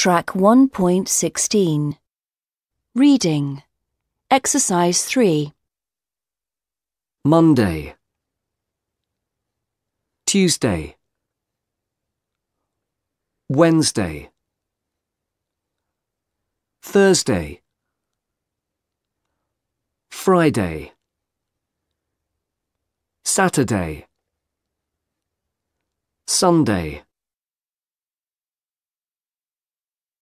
Track 1.16. Reading. Exercise 3. Monday. Tuesday. Wednesday. Thursday. Friday. Saturday. Sunday.